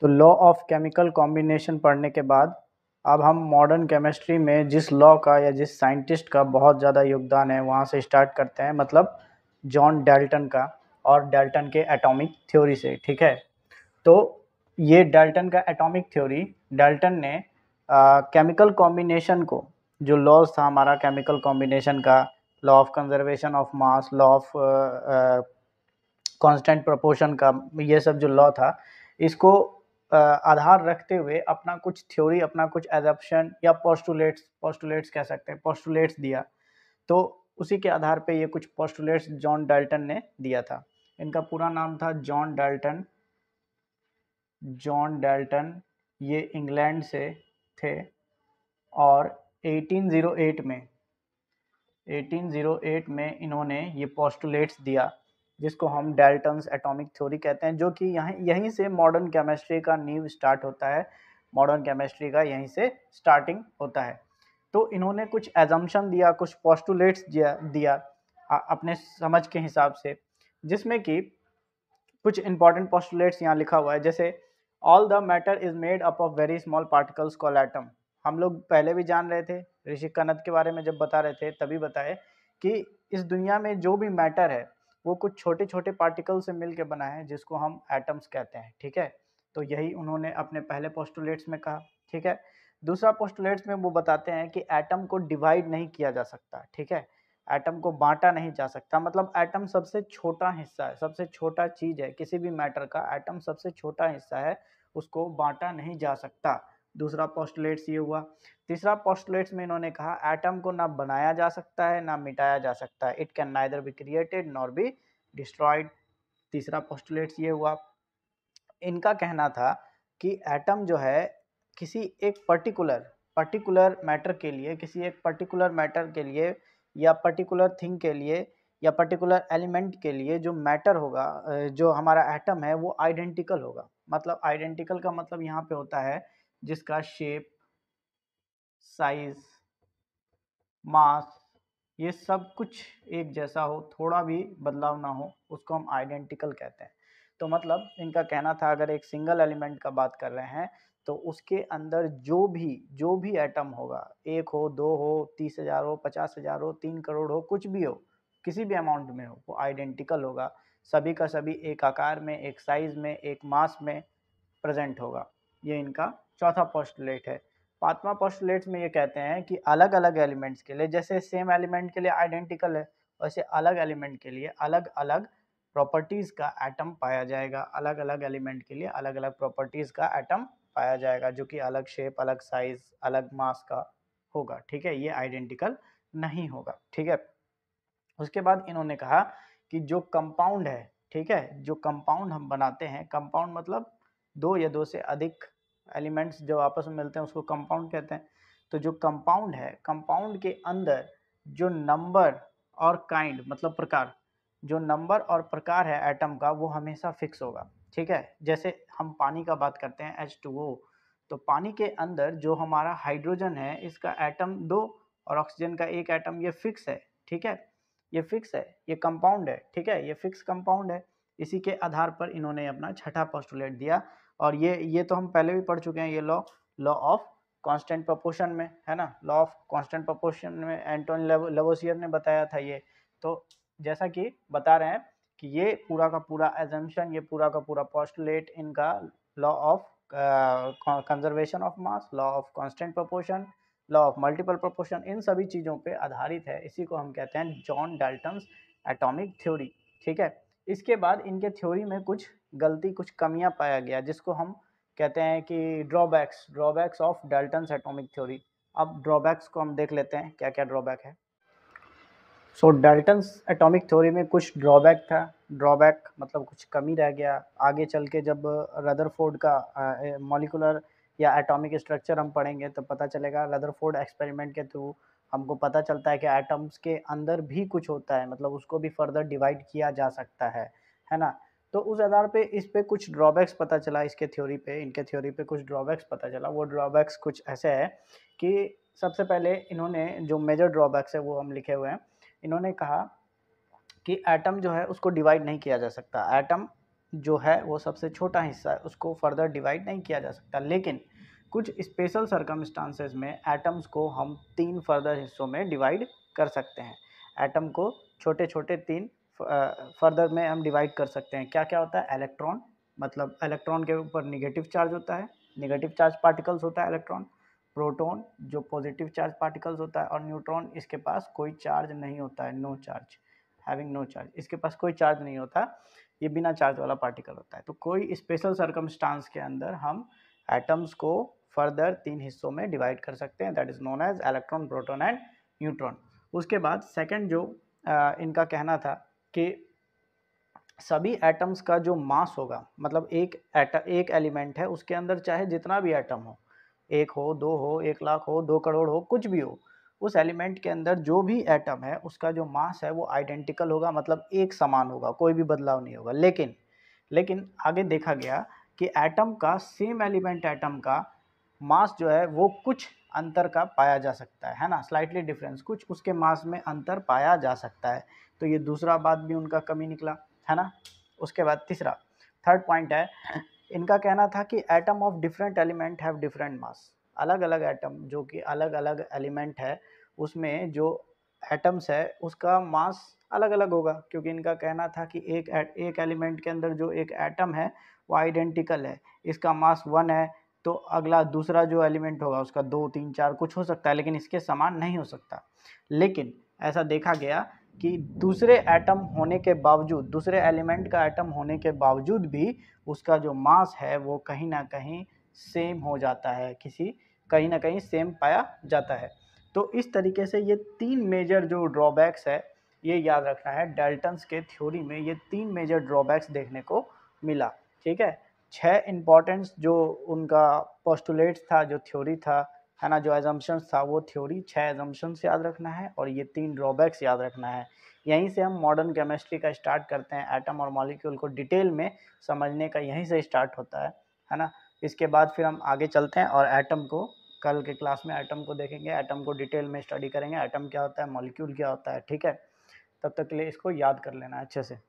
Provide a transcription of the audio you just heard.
तो law of chemical combination पढ़ने के बाद अब हम मॉडर्न केमिस्ट्री में जिस लॉ का या जिस साइंटिस्ट का बहुत ज़्यादा योगदान है वहाँ से स्टार्ट करते हैं मतलब जॉन डेल्टन का और डेल्टन के एटॉमिक थ्योरी से ठीक है तो ये डेल्टन का एटॉमिक थ्योरी डेल्टन ने केमिकल कॉम्बिनेशन को जो लॉज था हमारा केमिकल कॉम्बिनेशन का law of conservation of mass law of constant proportion का ये सब जो लॉ था इसको आधार रखते हुए अपना कुछ थ्योरी अपना कुछ एजप्शन या पोस्टुलेट्स पोस्टुलेट्स कह सकते हैं पोस्टुलेट्स दिया तो उसी के आधार पे ये कुछ पोस्टुलेट्स जॉन डाल्टन ने दिया था इनका पूरा नाम था जॉन डाल्टन जॉन डाल्टन ये इंग्लैंड से थे और 1808 में 1808 में इन्होंने ये पोस्टुलेट्स दिया जिसको हम डेल्टन्स एटॉमिक थ्योरी कहते हैं जो कि यहाँ यहीं से मॉडर्न केमिस्ट्री का नींव स्टार्ट होता है मॉडर्न केमिस्ट्री का यहीं से स्टार्टिंग होता है तो इन्होंने कुछ एजम्पन दिया कुछ पॉस्टुलेट्स दिया दिया आ, अपने समझ के हिसाब से जिसमें कि कुछ इंपॉर्टेंट पॉस्टुलेट्स यहाँ लिखा हुआ है जैसे all the matter is made up of very small particles call atom हम लोग पहले भी जान रहे थे ऋषिक कनत के बारे में जब बता रहे थे तभी बताए कि इस दुनिया में जो भी मैटर है वो कुछ छोटे छोटे पार्टिकल से मिल के बना है जिसको हम एटम्स कहते हैं ठीक है तो यही उन्होंने अपने पहले पोस्टुलेट्स में कहा ठीक है दूसरा पोस्टुलेट्स में वो बताते हैं कि एटम को डिवाइड नहीं किया जा सकता ठीक है एटम को बांटा नहीं जा सकता मतलब एटम सबसे छोटा हिस्सा है सबसे छोटा चीज़ है किसी भी मैटर का एटम सबसे छोटा हिस्सा है उसको बांटा नहीं जा सकता दूसरा पोस्टलेट्स ये हुआ तीसरा पोस्टलेट्स में इन्होंने कहा एटम को ना बनाया जा सकता है ना मिटाया जा सकता है it can neither be created nor be destroyed तीसरा पोस्टलेट्स ये हुआ इनका कहना था कि एटम जो है किसी एक पर्टिकुलर पर्टिकुलर मैटर के लिए किसी एक पर्टिकुलर मैटर के लिए या पर्टिकुलर थिंग के लिए या पर्टिकुलर एलिमेंट के लिए जो मैटर होगा जो हमारा एटम है वो आइडेंटिकल होगा मतलब आइडेंटिकल का मतलब यहाँ पे होता है जिसका शेप साइज मास ये सब कुछ एक जैसा हो थोड़ा भी बदलाव ना हो उसको हम आइडेंटिकल कहते हैं तो मतलब इनका कहना था अगर एक सिंगल एलिमेंट का बात कर रहे हैं तो उसके अंदर जो भी जो भी एटम होगा एक हो दो हो तीस हज़ार हो पचास हज़ार हो तीन करोड़ हो कुछ भी हो किसी भी अमाउंट में हो वो आइडेंटिकल होगा सभी का सभी एक आकार में एक साइज़ में एक मास में प्रेजेंट होगा ये इनका चौथा पोस्टलेट है पाँचवा पोस्टलेट्स में ये कहते हैं कि अलग अलग एलिमेंट्स के लिए जैसे सेम एलिमेंट के लिए आइडेंटिकल है वैसे अलग एलिमेंट के लिए अलग अलग प्रॉपर्टीज़ का एटम पाया जाएगा अलग अलग एलिमेंट के लिए अलग अलग प्रॉपर्टीज़ का एटम पाया जाएगा जो कि अलग शेप अलग साइज अलग मास का होगा ठीक है ये आइडेंटिकल नहीं होगा ठीक है उसके बाद इन्होंने कहा कि जो कंपाउंड है ठीक है जो कंपाउंड हम बनाते हैं कंपाउंड मतलब दो या दो से अधिक एलिमेंट्स जब आपस में मिलते हैं उसको कंपाउंड कहते हैं तो जो कंपाउंड है कंपाउंड के अंदर जो नंबर और काइंड मतलब प्रकार जो नंबर और प्रकार है एटम का वो हमेशा फिक्स होगा ठीक है जैसे हम पानी का बात करते हैं एच टू ओ तो पानी के अंदर जो हमारा हाइड्रोजन है इसका एटम दो और ऑक्सीजन का एक एटम ये फिक्स है ठीक है ये फिक्स है ये कंपाउंड है ठीक है ये फिक्स कंपाउंड है इसी के आधार पर इन्होंने अपना छठा पोस्टुलेट दिया और ये ये तो हम पहले भी पढ़ चुके हैं ये law law of constant proportion में है ना लॉ ऑफ कांस्टेंट प्रोपोर्शन में एंटोन लेवोसियर ने बताया था ये तो जैसा कि बता रहे हैं कि ये पूरा का पूरा एजम्पन ये पूरा का पूरा पॉस्टुलेट इनका law of conservation of mass law of constant proportion law of multiple proportion इन सभी चीज़ों पे आधारित है इसी को हम कहते हैं जॉन डाल्टन्स एटॉमिक थ्योरी ठीक है इसके बाद इनके थ्योरी में कुछ गलती कुछ कमियां पाया गया जिसको हम कहते हैं कि drawbacks drawbacks of Dalton atomic theory अब ड्रॉबैक्स को हम देख लेते हैं क्या क्या ड्रॉबैक है सो डाल्टन एटॉमिक थ्योरी में कुछ ड्रॉबैक था ड्रॉबैक मतलब कुछ कमी रह गया आगे चल के जब रदरफोर्ड का मॉलिकुलर या एटॉमिक स्ट्रक्चर हम पढ़ेंगे तो पता चलेगा रदरफोर्ड एक्सपेरिमेंट के थ्रू हमको पता चलता है कि एटम्स के अंदर भी कुछ होता है मतलब उसको भी फर्दर डिवाइड किया जा सकता है है ना तो उस आधार पे इस पे कुछ ड्रॉबैक्स पता चला इसके थ्योरी पे इनके थ्योरी पे कुछ ड्रॉबैक्स पता चला वो ड्रॉबैक्स कुछ ऐसे है कि सबसे पहले इन्होंने जो मेजर ड्रॉबैक्स है वो हम लिखे हुए हैं इन्होंने कहा कि एटम जो है उसको डिवाइड नहीं किया जा सकता एटम जो है वो सबसे छोटा हिस्सा है उसको फर्दर डिवाइड नहीं किया जा सकता लेकिन कुछ स्पेशल सर्कमस्टांसेस में एटम्स को हम तीन फर्दर हिस्सों में डिवाइड कर सकते हैं एटम को छोटे छोटे तीन फर्दर में हम डिवाइड कर सकते हैं क्या क्या होता है इलेक्ट्रॉन मतलब इलेक्ट्रॉन के ऊपर निगेटिव चार्ज होता है निगेटिव चार्ज पार्टिकल्स होता है इलेक्ट्रॉन प्रोटोन जो पॉजिटिव चार्ज पार्टिकल्स होता है और न्यूट्रॉन इसके पास कोई चार्ज नहीं होता है no charge having no charge इसके पास कोई चार्ज नहीं होता ये बिना चार्ज वाला पार्टिकल होता है तो कोई स्पेशल सर्कमस्टांस के अंदर हम एटम्स को फर्दर तीन हिस्सों में डिवाइड कर सकते हैं that is known as electron proton and neutron उसके बाद सेकेंड जो आ, इनका कहना था कि सभी एटम्स का जो मास होगा मतलब एक एट एक एलिमेंट है उसके अंदर चाहे जितना भी एटम हो एक हो दो हो एक लाख हो दो करोड़ हो कुछ भी हो उस एलिमेंट के अंदर जो भी एटम है उसका जो मास है वो आइडेंटिकल होगा मतलब एक समान होगा कोई भी बदलाव नहीं होगा लेकिन लेकिन आगे देखा गया कि एटम का सेम एलिमेंट एटम का मास जो है वो कुछ अंतर का पाया जा सकता है है ना स्लाइटली डिफरेंस कुछ उसके मास में अंतर पाया जा सकता है तो ये दूसरा बात भी उनका कमी निकला है ना उसके बाद तीसरा थर्ड पॉइंट है इनका कहना था कि atom of different element have different mass अलग अलग एटम जो कि अलग अलग एलिमेंट है उसमें जो एटम्स है उसका मास अलग अलग होगा क्योंकि इनका कहना था कि एक एक एलिमेंट के अंदर जो एक एटम है वो आइडेंटिकल है इसका मास वन है तो अगला दूसरा जो एलिमेंट होगा उसका दो तीन चार कुछ हो सकता है लेकिन इसके समान नहीं हो सकता लेकिन ऐसा देखा गया कि दूसरे एटम होने के बावजूद दूसरे एलिमेंट का एटम होने के बावजूद भी उसका जो मास है वो कहीं ना कहीं सेम हो जाता है किसी कहीं ना कहीं सेम पाया जाता है तो इस तरीके से ये तीन मेजर जो ड्रॉबैक्स है ये याद रखना है डेल्टन्स के थ्योरी में ये तीन मेजर ड्रॉबैक्स देखने को मिला ठीक है छः इम्पॉर्टेंट्स जो उनका पोस्टुलेट था जो थ्योरी था है ना जो एजम्पन्स था वो थ्योरी छः एजम्पन्स याद रखना है और ये तीन ड्रॉबैक्स याद रखना है यहीं से हम मॉडर्न केमिस्ट्री का स्टार्ट करते हैं एटम और मॉलिक्यूल को डिटेल में समझने का यहीं से स्टार्ट होता है है ना इसके बाद फिर हम आगे चलते हैं और एटम को कल के क्लास में एटम को देखेंगे एटम को डिटेल में स्टडी करेंगे एटम क्या होता है मॉलिक्यूल क्या होता है ठीक है तब तक के लिए इसको याद कर लेना अच्छे से